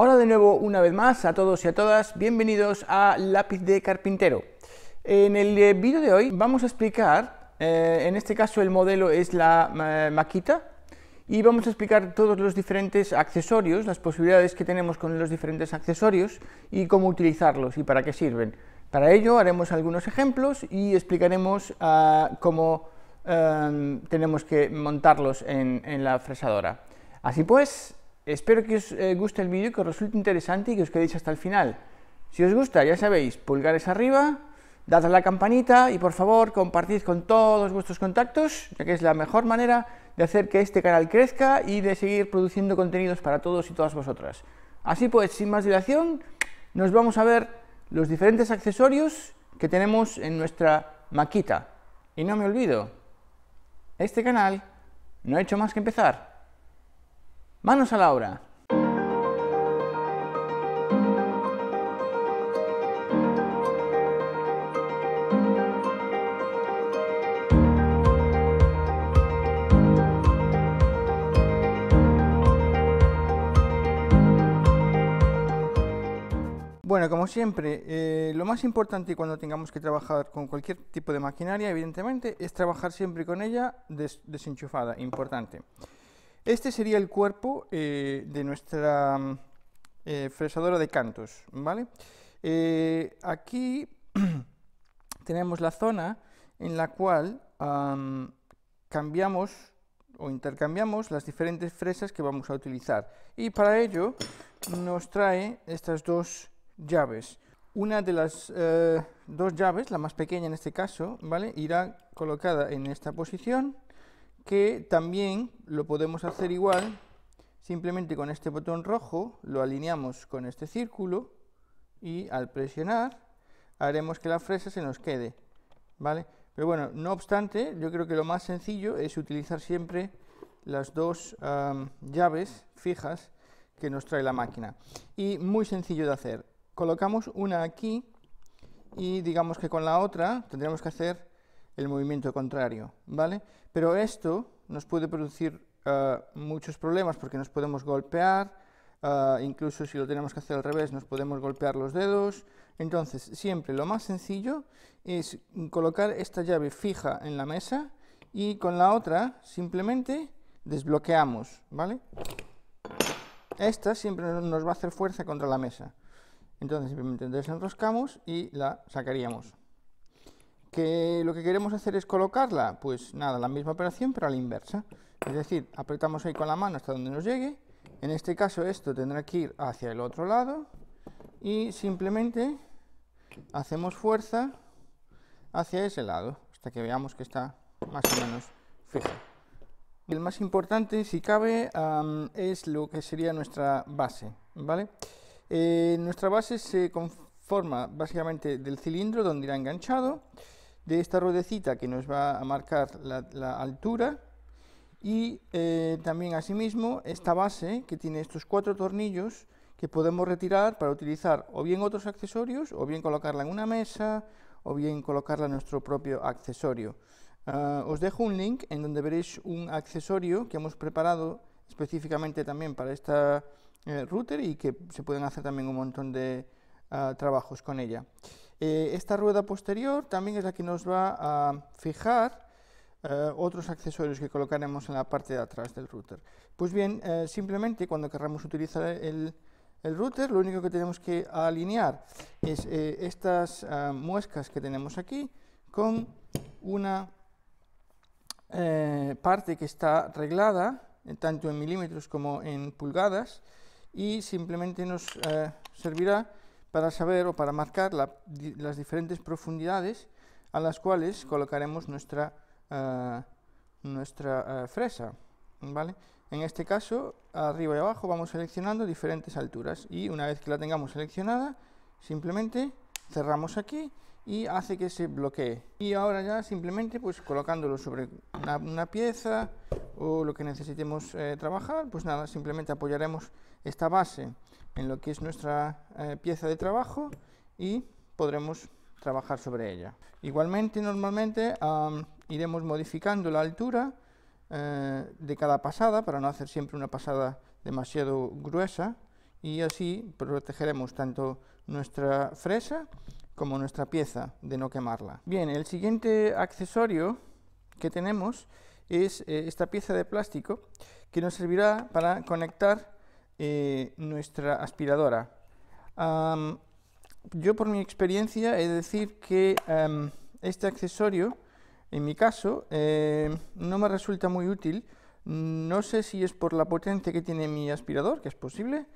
Hola de nuevo, una vez más, a todos y a todas, bienvenidos a Lápiz de Carpintero. En el eh, vídeo de hoy vamos a explicar, eh, en este caso el modelo es la maquita, y vamos a explicar todos los diferentes accesorios, las posibilidades que tenemos con los diferentes accesorios y cómo utilizarlos y para qué sirven. Para ello haremos algunos ejemplos y explicaremos ah, cómo eh, tenemos que montarlos en, en la fresadora. Así pues, Espero que os eh, guste el vídeo, que os resulte interesante y que os quedéis hasta el final. Si os gusta, ya sabéis, pulgares arriba, dad a la campanita y por favor compartid con todos vuestros contactos, ya que es la mejor manera de hacer que este canal crezca y de seguir produciendo contenidos para todos y todas vosotras. Así pues, sin más dilación, nos vamos a ver los diferentes accesorios que tenemos en nuestra maquita. Y no me olvido, este canal no ha hecho más que empezar. Manos a la obra. Bueno, como siempre, eh, lo más importante cuando tengamos que trabajar con cualquier tipo de maquinaria, evidentemente, es trabajar siempre con ella desenchufada, importante. Este sería el cuerpo eh, de nuestra eh, fresadora de cantos, ¿vale? Eh, aquí tenemos la zona en la cual cambiamos o intercambiamos las diferentes fresas que vamos a utilizar. Y para ello nos trae estas dos llaves. Una de las dos llaves, la más pequeña en este caso, ¿vale? irá colocada en esta posición que también lo podemos hacer igual, simplemente con este botón rojo lo alineamos con este círculo y al presionar haremos que la fresa se nos quede, ¿vale? Pero bueno, no obstante, yo creo que lo más sencillo es utilizar siempre las dos llaves fijas que nos trae la máquina. Y muy sencillo de hacer. Colocamos una aquí y digamos que con la otra tendremos que hacer el movimiento contrario, ¿vale? Pero esto nos puede producir eh, muchos problemas porque nos podemos golpear, eh, incluso si lo tenemos que hacer al revés nos podemos golpear los dedos. Entonces, siempre lo más sencillo es colocar esta llave fija en la mesa y con la otra simplemente desbloqueamos, ¿vale? Esta siempre nos va a hacer fuerza contra la mesa. Entonces simplemente desenroscamos y la sacaríamos lo que queremos hacer es colocarla, pues nada, la misma operación pero a la inversa. Es decir, apretamos ahí con la mano hasta donde nos llegue, en este caso esto tendrá que ir hacia el otro lado y simplemente hacemos fuerza hacia ese lado hasta que veamos que está más o menos fija. El más importante, si cabe, es lo que sería nuestra base, ¿vale? Eh, nuestra base se conforma básicamente del cilindro donde irá enganchado, de esta ruedecita que nos va a marcar la, altura y eh, también asimismo esta base que tiene estos cuatro tornillos que podemos retirar para utilizar o bien otros accesorios o bien colocarla en una mesa o bien colocarla en nuestro propio accesorio. Ah, os dejo un link en donde veréis un accesorio que hemos preparado específicamente también para esta eh, router y que se pueden hacer también un montón de ah, trabajos con ella. Eh, esta rueda posterior también es la que nos va a fijar eh, otros accesorios que colocaremos en la parte de atrás del router. Pues bien, eh, simplemente cuando querramos utilizar el, el, router, lo único que tenemos que alinear es estas muescas que tenemos aquí con una parte que está reglada, tanto en milímetros como en pulgadas, y simplemente nos servirá para saber o para marcar las diferentes profundidades a las cuales colocaremos nuestra, eh, nuestra eh, fresa. ¿vale? En este caso, arriba y abajo vamos seleccionando diferentes alturas y una vez que la tengamos seleccionada, simplemente cerramos aquí y hace que se bloquee. Y ahora ya simplemente pues colocándolo sobre una pieza o lo que necesitemos eh, trabajar, pues nada, simplemente apoyaremos esta base en lo que es nuestra eh, pieza de trabajo y podremos trabajar sobre ella. Igualmente, normalmente iremos modificando la altura eh, de cada pasada para no hacer siempre una pasada demasiado gruesa y así protegeremos tanto nuestra fresa como nuestra pieza de no quemarla. Bien, el siguiente accesorio que tenemos es eh, esta pieza de plástico que nos servirá para conectar eh, nuestra aspiradora. yo por mi experiencia he de decir que este accesorio, en mi caso, em, no me resulta muy útil. No sé si es por la potencia que tiene mi aspirador, que es posible,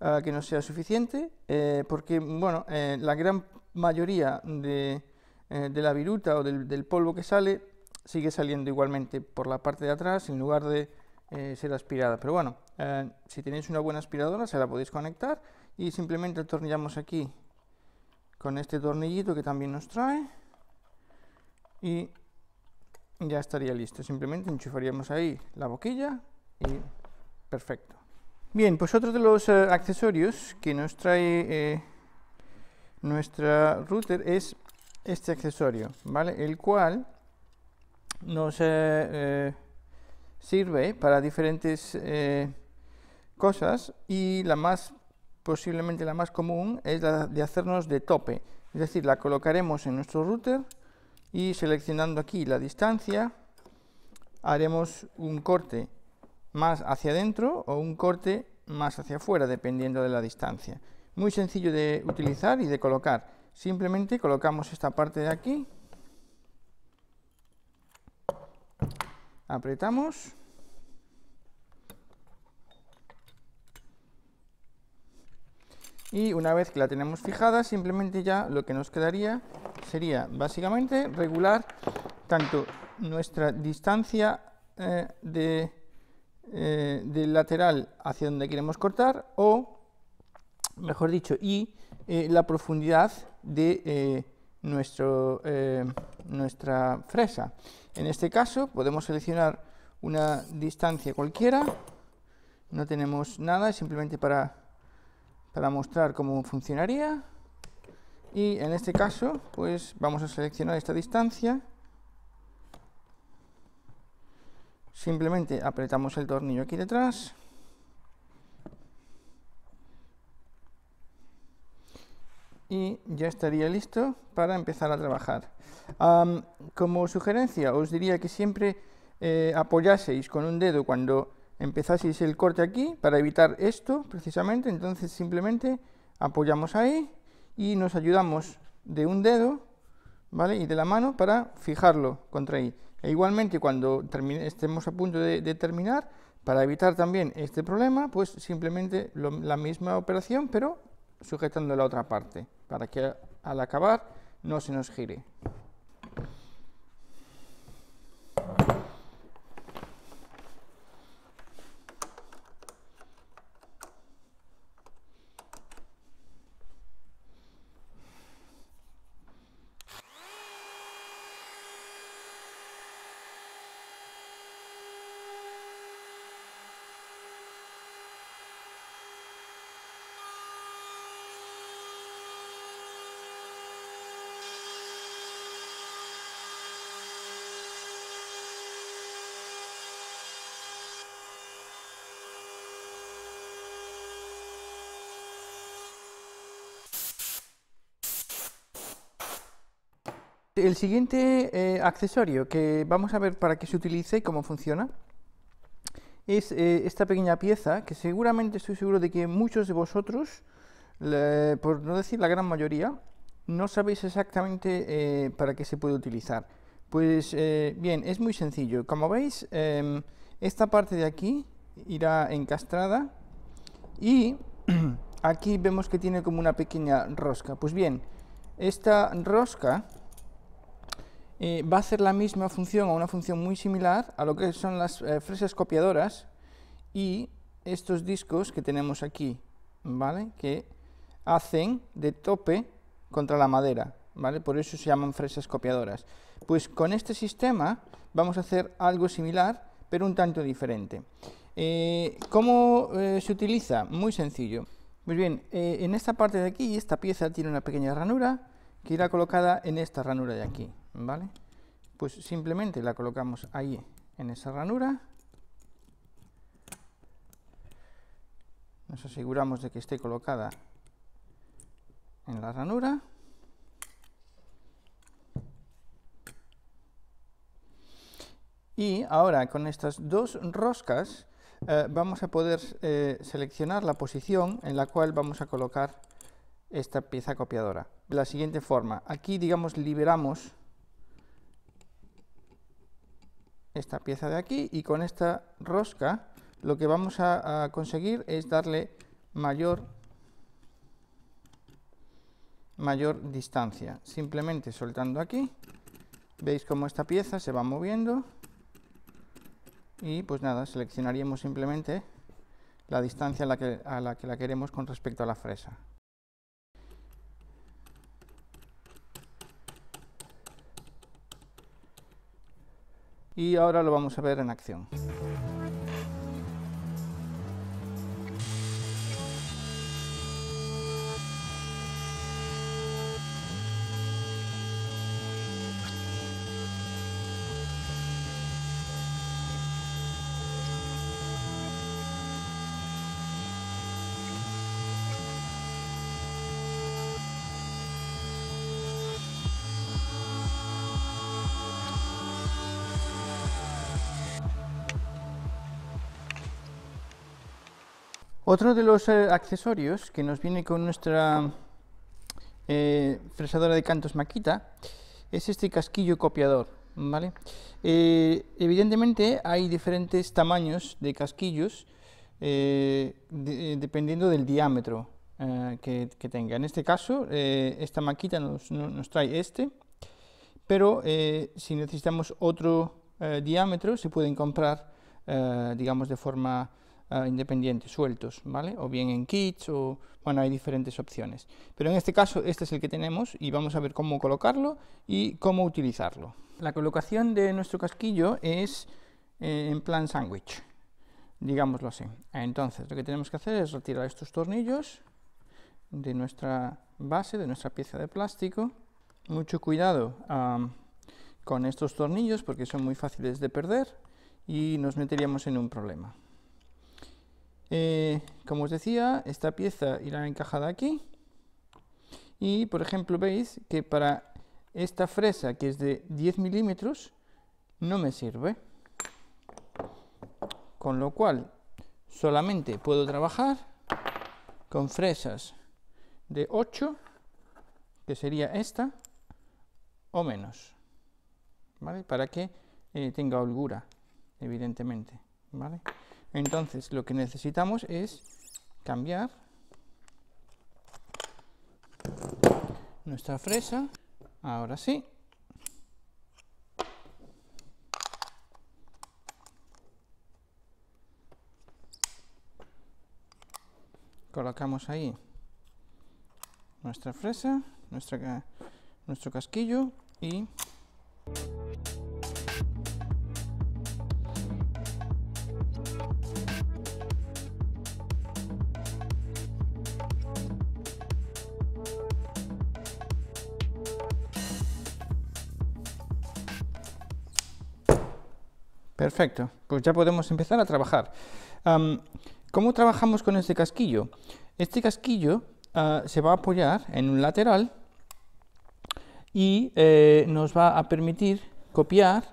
ah, que no sea suficiente, eh, porque bueno, la gran mayoría de, la viruta o del, del polvo que sale sigue saliendo igualmente por la parte de atrás en lugar de eh, ser aspirada. Pero bueno, eh, si tenéis una buena aspiradora se la podéis conectar y simplemente atornillamos aquí con este tornillito que también nos trae y ya estaría listo. Simplemente enchufaríamos ahí la boquilla y perfecto. Bien, pues otro de los eh, accesorios que nos trae nuestra router es este accesorio, ¿vale? El cual nos eh, eh, sirve para diferentes eh, cosas y la más posiblemente la más común es la de hacernos de tope. Es decir, la colocaremos en nuestro router y seleccionando aquí la distancia haremos un corte más hacia adentro o un corte más hacia afuera dependiendo de la distancia. Muy sencillo de utilizar y de colocar. Simplemente colocamos esta parte de aquí apretamos. Y una vez que la tenemos fijada, simplemente ya lo que nos quedaría sería básicamente regular tanto nuestra distancia eh, de, eh, del lateral hacia donde queremos cortar o, mejor dicho, y eh, la profundidad de nuestro, eh, nuestra fresa. En este caso podemos seleccionar una distancia cualquiera, no tenemos nada, es simplemente para, para mostrar cómo funcionaría. Y en este caso, pues vamos a seleccionar esta distancia. Simplemente apretamos el tornillo aquí detrás ya estaría listo para empezar a trabajar. como sugerencia, os diría que siempre eh, apoyaseis con un dedo cuando empezaseis el corte aquí para evitar esto precisamente, entonces simplemente apoyamos ahí y nos ayudamos de un dedo ¿vale? y de la mano para fijarlo contra ahí. E igualmente cuando estemos a punto de, terminar, para evitar también este problema, pues simplemente la misma operación pero sujetando la otra parte para que al acabar no se nos gire. el siguiente eh, accesorio que vamos a ver para qué se utiliza y cómo funciona es eh, esta pequeña pieza que seguramente estoy seguro de que muchos de vosotros, por no decir la gran mayoría, no sabéis exactamente eh, para qué se puede utilizar. Pues bien, es muy sencillo. Como veis, em, esta parte de aquí irá encastrada y aquí vemos que tiene como una pequeña rosca. Pues bien, esta rosca eh, va a hacer la misma función o una función muy similar a lo que son las eh, fresas copiadoras y estos discos que tenemos aquí, ¿vale? Que hacen de tope contra la madera, ¿vale? Por eso se llaman fresas copiadoras. Pues con este sistema vamos a hacer algo similar, pero un tanto diferente. Eh, ¿Cómo se utiliza? Muy sencillo. Pues bien, en esta parte de aquí, esta pieza tiene una pequeña ranura que irá colocada en esta ranura de aquí. ¿vale? Pues simplemente la colocamos ahí en esa ranura. Nos aseguramos de que esté colocada en la ranura. Y ahora con estas dos roscas eh, vamos a poder eh, seleccionar la posición en la cual vamos a colocar esta pieza copiadora. De la siguiente forma, aquí digamos liberamos esta pieza de aquí y con esta rosca lo que vamos a, conseguir es darle mayor mayor distancia. Simplemente soltando aquí, veis cómo esta pieza se va moviendo y pues nada, seleccionaríamos simplemente la distancia a la, que la queremos con respecto a la fresa. y ahora lo vamos a ver en acción. Otro de los eh, accesorios que nos viene con nuestra eh, fresadora de cantos Maquita es este casquillo copiador, ¿vale? Eh, evidentemente hay diferentes tamaños de casquillos dependiendo del diámetro que, tenga. En este caso, esta Maquita nos, nos, trae este, pero si necesitamos otro diámetro se pueden comprar, digamos, de forma Ah, independientes, sueltos, ¿vale? O bien en kits, o bueno, hay diferentes opciones. Pero en este caso, este es el que tenemos y vamos a ver cómo colocarlo y cómo utilizarlo. La colocación de nuestro casquillo es eh, en plan sándwich, digámoslo así. Entonces, lo que tenemos que hacer es retirar estos tornillos de nuestra base, de nuestra pieza de plástico. Mucho cuidado con estos tornillos porque son muy fáciles de perder y nos meteríamos en un problema. Eh, como os decía, esta pieza irá encajada aquí. Y, por ejemplo, veis que para esta fresa, que es de 10 milímetros, no me sirve. Con lo cual, solamente puedo trabajar con fresas de 8, que sería esta, o menos. ¿Vale? Para que eh, tenga holgura, evidentemente. ¿Vale? Entonces lo que necesitamos es cambiar nuestra fresa. Ahora sí. Colocamos ahí nuestra fresa, nuestro casquillo y Perfecto, pues ya podemos empezar a trabajar. ¿Cómo trabajamos con este casquillo? Este casquillo ah, se va a apoyar en un lateral y eh, nos va a permitir copiar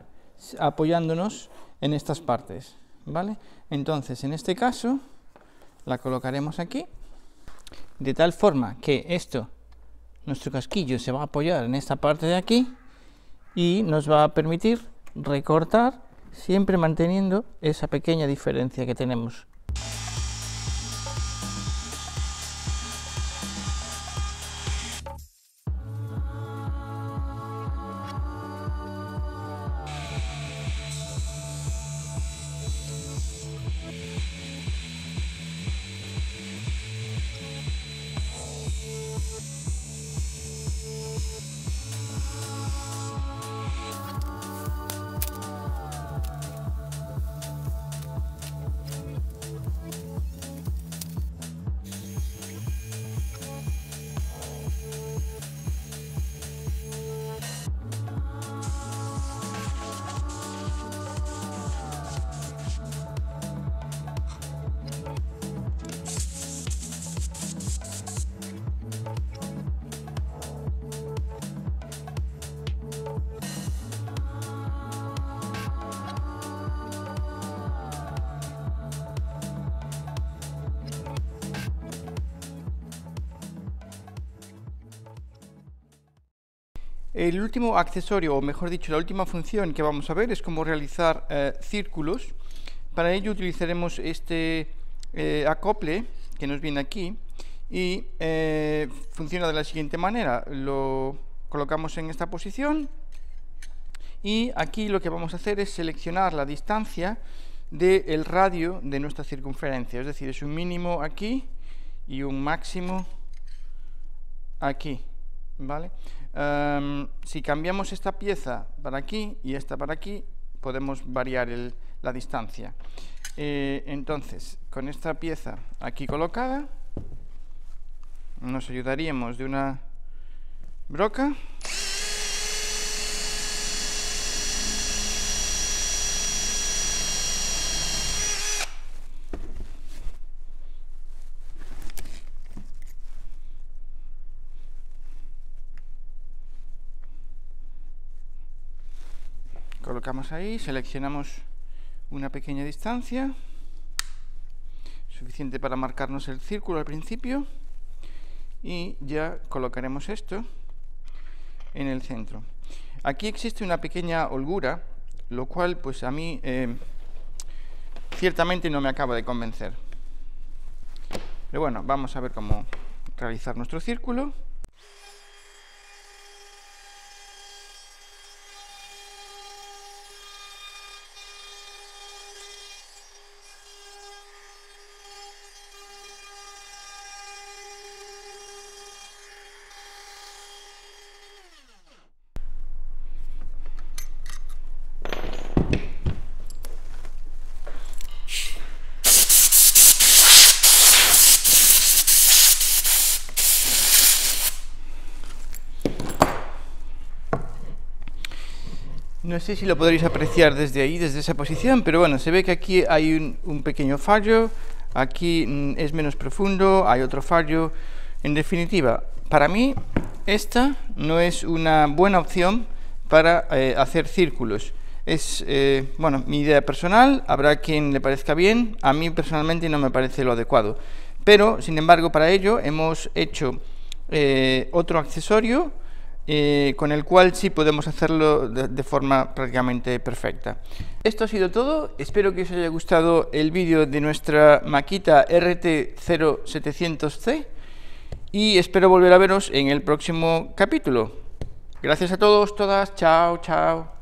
apoyándonos en estas partes, ¿vale? Entonces, en este caso, la colocaremos aquí, de tal forma que esto, nuestro casquillo, se va a apoyar en esta parte de aquí y nos va a permitir recortar siempre manteniendo esa pequeña diferencia que tenemos El último accesorio, o mejor dicho, la última función que vamos a ver es cómo realizar eh, círculos. Para ello utilizaremos este eh, acople que nos viene aquí y eh, funciona de la siguiente manera. Lo colocamos en esta posición y aquí lo que vamos a hacer es seleccionar la distancia del radio de nuestra circunferencia. Es decir, es un mínimo aquí y un máximo aquí. ¿Vale? Em, si cambiamos esta pieza para aquí y esta para aquí, podemos variar la distancia. Eh, entonces, con esta pieza aquí colocada, nos ayudaríamos de una broca ahí, seleccionamos una pequeña distancia, suficiente para marcarnos el círculo al principio, y ya colocaremos esto en el centro. Aquí existe una pequeña holgura, lo cual pues a mí eh, ciertamente no me acaba de convencer. Pero bueno, vamos a ver cómo realizar nuestro círculo. No sé si lo podréis apreciar desde ahí, desde esa posición, pero bueno, se ve que aquí hay un, pequeño fallo, aquí mm, es menos profundo, hay otro fallo. En definitiva, para mí esta no es una buena opción para eh, hacer círculos. Es, eh, bueno, mi idea personal, habrá quien le parezca bien, a mí personalmente no me parece lo adecuado. Pero, sin embargo, para ello hemos hecho eh, otro accesorio eh, con el cual sí podemos hacerlo de, de, forma prácticamente perfecta. Esto ha sido todo, espero que os haya gustado el vídeo de nuestra maquita RT0700C y espero volver a veros en el próximo capítulo. Gracias a todos, todas, chao, chao.